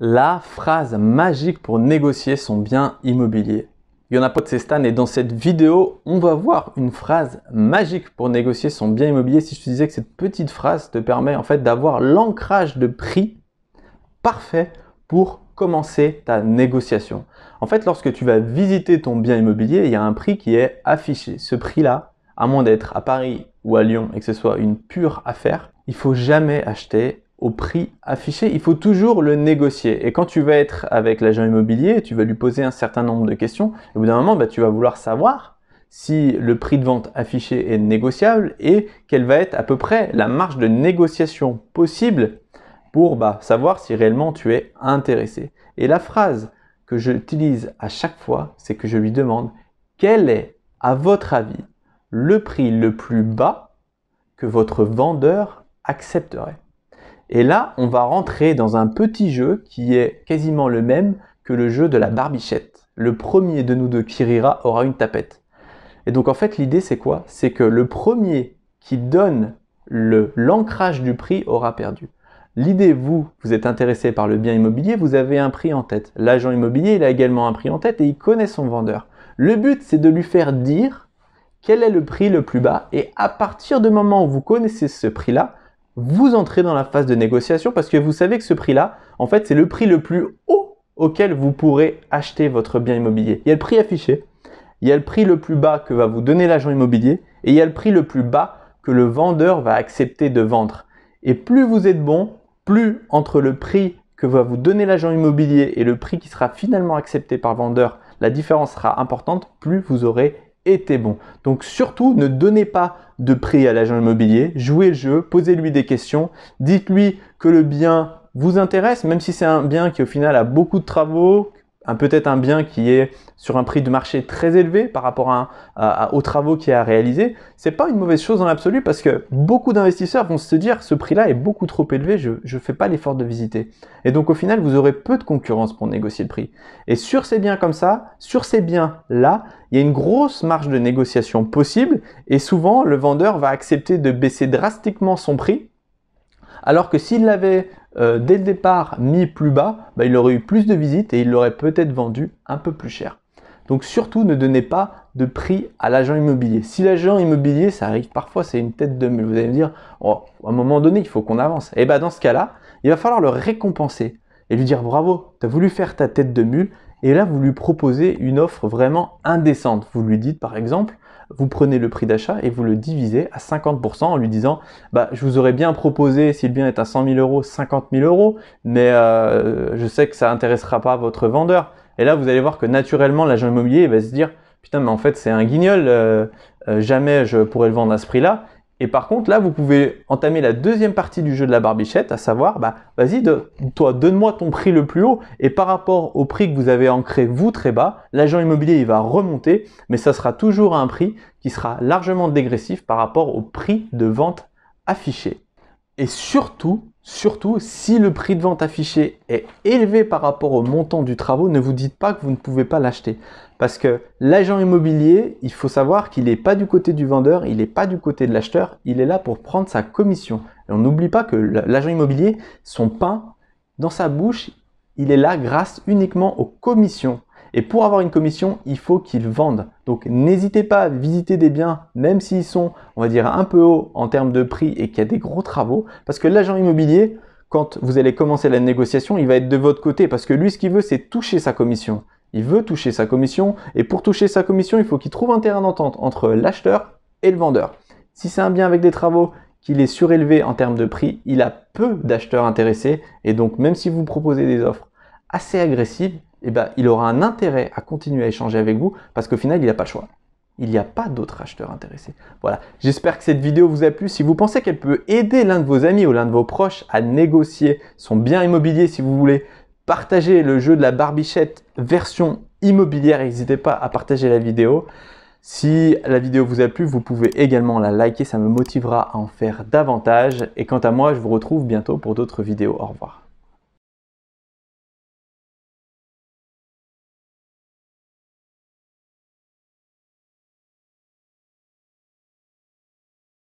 la phrase magique pour négocier son bien immobilier. Il en a de ces Stan et dans cette vidéo, on va voir une phrase magique pour négocier son bien immobilier. Si je te disais que cette petite phrase te permet en fait d'avoir l'ancrage de prix parfait pour commencer ta négociation. En fait, lorsque tu vas visiter ton bien immobilier, il y a un prix qui est affiché. Ce prix-là, à moins d'être à Paris ou à Lyon et que ce soit une pure affaire, il faut jamais acheter au prix affiché, il faut toujours le négocier. Et quand tu vas être avec l'agent immobilier, tu vas lui poser un certain nombre de questions. au bout d'un moment, bah, tu vas vouloir savoir si le prix de vente affiché est négociable et quelle va être à peu près la marge de négociation possible pour bah, savoir si réellement tu es intéressé. Et la phrase que j'utilise à chaque fois, c'est que je lui demande quel est, à votre avis, le prix le plus bas que votre vendeur accepterait. Et là, on va rentrer dans un petit jeu qui est quasiment le même que le jeu de la barbichette. Le premier de nous deux qui rira aura une tapette. Et donc en fait, l'idée c'est quoi C'est que le premier qui donne l'ancrage du prix aura perdu. L'idée, vous, vous êtes intéressé par le bien immobilier, vous avez un prix en tête. L'agent immobilier, il a également un prix en tête et il connaît son vendeur. Le but, c'est de lui faire dire quel est le prix le plus bas et à partir du moment où vous connaissez ce prix-là, vous entrez dans la phase de négociation parce que vous savez que ce prix-là, en fait, c'est le prix le plus haut auquel vous pourrez acheter votre bien immobilier. Il y a le prix affiché, il y a le prix le plus bas que va vous donner l'agent immobilier et il y a le prix le plus bas que le vendeur va accepter de vendre. Et plus vous êtes bon, plus entre le prix que va vous donner l'agent immobilier et le prix qui sera finalement accepté par le vendeur, la différence sera importante, plus vous aurez était bon. Donc surtout, ne donnez pas de prix à l'agent immobilier, jouez le jeu, posez-lui des questions, dites-lui que le bien vous intéresse, même si c'est un bien qui au final a beaucoup de travaux, peut-être un bien qui est sur un prix de marché très élevé par rapport aux travaux qu'il a à réaliser, c'est pas une mauvaise chose en l'absolu parce que beaucoup d'investisseurs vont se dire ce prix-là est beaucoup trop élevé, je ne fais pas l'effort de visiter. Et donc au final, vous aurez peu de concurrence pour négocier le prix. Et sur ces biens comme ça, sur ces biens-là, il y a une grosse marge de négociation possible et souvent le vendeur va accepter de baisser drastiquement son prix alors que s'il l'avait euh, dès le départ mis plus bas, bah, il aurait eu plus de visites et il l'aurait peut-être vendu un peu plus cher. Donc surtout ne donnez pas de prix à l'agent immobilier. Si l'agent immobilier, ça arrive parfois, c'est une tête de mule, vous allez me dire, oh, à un moment donné, il faut qu'on avance. Et eh bah, ben, dans ce cas-là, il va falloir le récompenser et lui dire bravo, tu as voulu faire ta tête de mule, et là vous lui proposez une offre vraiment indécente. Vous lui dites par exemple, vous prenez le prix d'achat et vous le divisez à 50% en lui disant bah, je vous aurais bien proposé, si le bien est à 100 000 euros, 50 000 euros, mais euh, je sais que ça intéressera pas votre vendeur. Et là, vous allez voir que naturellement, l'agent immobilier va se dire putain, mais en fait, c'est un guignol, euh, euh, jamais je pourrais le vendre à ce prix-là. Et par contre, là, vous pouvez entamer la deuxième partie du jeu de la barbichette, à savoir, bah, vas-y, toi, donne-moi ton prix le plus haut, et par rapport au prix que vous avez ancré, vous, très bas, l'agent immobilier, il va remonter, mais ça sera toujours à un prix qui sera largement dégressif par rapport au prix de vente affiché. Et surtout, Surtout, si le prix de vente affiché est élevé par rapport au montant du travaux, ne vous dites pas que vous ne pouvez pas l'acheter. Parce que l'agent immobilier, il faut savoir qu'il n'est pas du côté du vendeur, il n'est pas du côté de l'acheteur, il est là pour prendre sa commission. Et on n'oublie pas que l'agent immobilier, son pain dans sa bouche, il est là grâce uniquement aux commissions. Et pour avoir une commission, il faut qu'il vende. Donc n'hésitez pas à visiter des biens, même s'ils sont, on va dire, un peu hauts en termes de prix et qu'il y a des gros travaux. Parce que l'agent immobilier, quand vous allez commencer la négociation, il va être de votre côté. Parce que lui, ce qu'il veut, c'est toucher sa commission. Il veut toucher sa commission. Et pour toucher sa commission, il faut qu'il trouve un terrain d'entente entre l'acheteur et le vendeur. Si c'est un bien avec des travaux, qu'il est surélevé en termes de prix, il a peu d'acheteurs intéressés. Et donc, même si vous proposez des offres assez agressives, eh ben, il aura un intérêt à continuer à échanger avec vous parce qu'au final, il n'a pas le choix. Il n'y a pas d'autres acheteurs intéressés. Voilà, j'espère que cette vidéo vous a plu. Si vous pensez qu'elle peut aider l'un de vos amis ou l'un de vos proches à négocier son bien immobilier, si vous voulez partager le jeu de la barbichette version immobilière, n'hésitez pas à partager la vidéo. Si la vidéo vous a plu, vous pouvez également la liker, ça me motivera à en faire davantage. Et quant à moi, je vous retrouve bientôt pour d'autres vidéos. Au revoir.